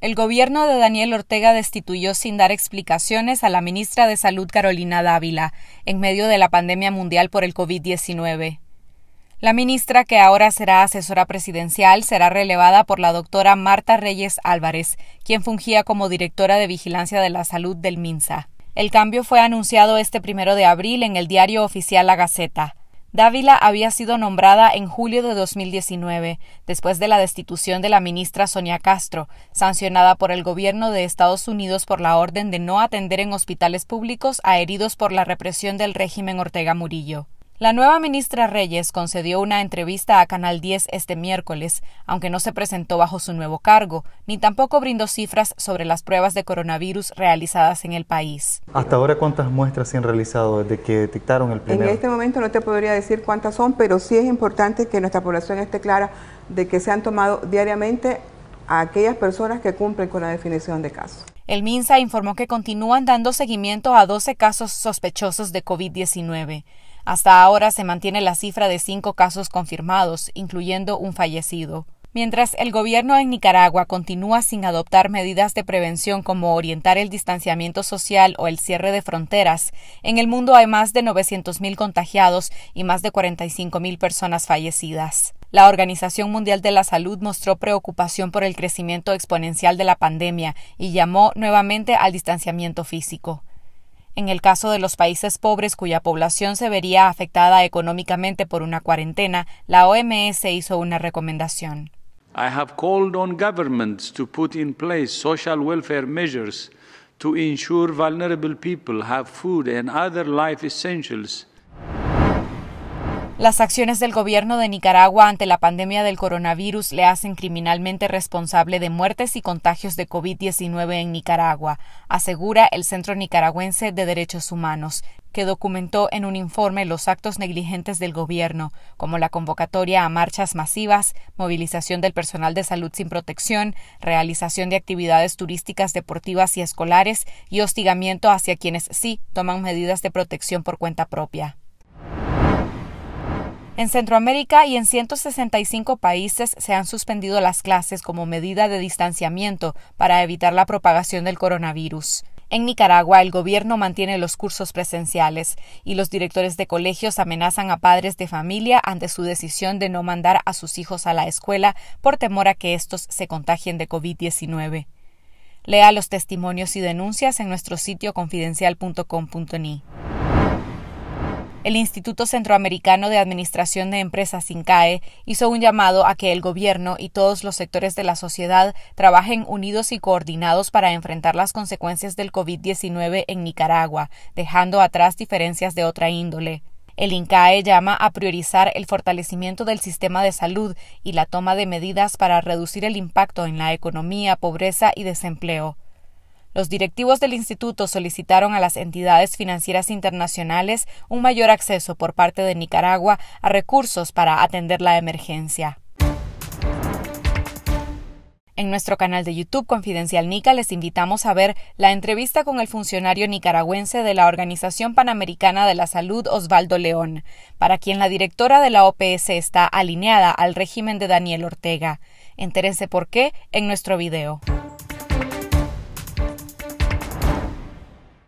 El gobierno de Daniel Ortega destituyó sin dar explicaciones a la ministra de Salud Carolina Dávila en medio de la pandemia mundial por el COVID-19. La ministra, que ahora será asesora presidencial, será relevada por la doctora Marta Reyes Álvarez, quien fungía como directora de Vigilancia de la Salud del MINSA. El cambio fue anunciado este primero de abril en el diario oficial La Gaceta. Dávila había sido nombrada en julio de 2019, después de la destitución de la ministra Sonia Castro, sancionada por el gobierno de Estados Unidos por la orden de no atender en hospitales públicos a heridos por la represión del régimen Ortega Murillo. La nueva ministra Reyes concedió una entrevista a Canal 10 este miércoles, aunque no se presentó bajo su nuevo cargo, ni tampoco brindó cifras sobre las pruebas de coronavirus realizadas en el país. Hasta ahora, ¿cuántas muestras se han realizado desde que detectaron el primer? En este momento no te podría decir cuántas son, pero sí es importante que nuestra población esté clara de que se han tomado diariamente a aquellas personas que cumplen con la definición de caso. El MINSA informó que continúan dando seguimiento a 12 casos sospechosos de COVID-19. Hasta ahora se mantiene la cifra de cinco casos confirmados, incluyendo un fallecido. Mientras el gobierno en Nicaragua continúa sin adoptar medidas de prevención como orientar el distanciamiento social o el cierre de fronteras, en el mundo hay más de 900.000 contagiados y más de 45.000 personas fallecidas. La Organización Mundial de la Salud mostró preocupación por el crecimiento exponencial de la pandemia y llamó nuevamente al distanciamiento físico. En el caso de los países pobres cuya población se vería afectada económicamente por una cuarentena, la OMS hizo una recomendación. I have called on governments to put in place social welfare measures to ensure vulnerable people have food and other life essentials las acciones del gobierno de Nicaragua ante la pandemia del coronavirus le hacen criminalmente responsable de muertes y contagios de COVID-19 en Nicaragua, asegura el Centro Nicaragüense de Derechos Humanos, que documentó en un informe los actos negligentes del gobierno, como la convocatoria a marchas masivas, movilización del personal de salud sin protección, realización de actividades turísticas, deportivas y escolares y hostigamiento hacia quienes sí toman medidas de protección por cuenta propia. En Centroamérica y en 165 países se han suspendido las clases como medida de distanciamiento para evitar la propagación del coronavirus. En Nicaragua, el gobierno mantiene los cursos presenciales y los directores de colegios amenazan a padres de familia ante su decisión de no mandar a sus hijos a la escuela por temor a que estos se contagien de COVID-19. Lea los testimonios y denuncias en nuestro sitio confidencial.com.ni el Instituto Centroamericano de Administración de Empresas INCAE hizo un llamado a que el gobierno y todos los sectores de la sociedad trabajen unidos y coordinados para enfrentar las consecuencias del COVID-19 en Nicaragua, dejando atrás diferencias de otra índole. El INCAE llama a priorizar el fortalecimiento del sistema de salud y la toma de medidas para reducir el impacto en la economía, pobreza y desempleo. Los directivos del instituto solicitaron a las entidades financieras internacionales un mayor acceso por parte de Nicaragua a recursos para atender la emergencia. En nuestro canal de YouTube Confidencial Nica les invitamos a ver la entrevista con el funcionario nicaragüense de la Organización Panamericana de la Salud, Osvaldo León, para quien la directora de la OPS está alineada al régimen de Daniel Ortega. Entérense por qué en nuestro video.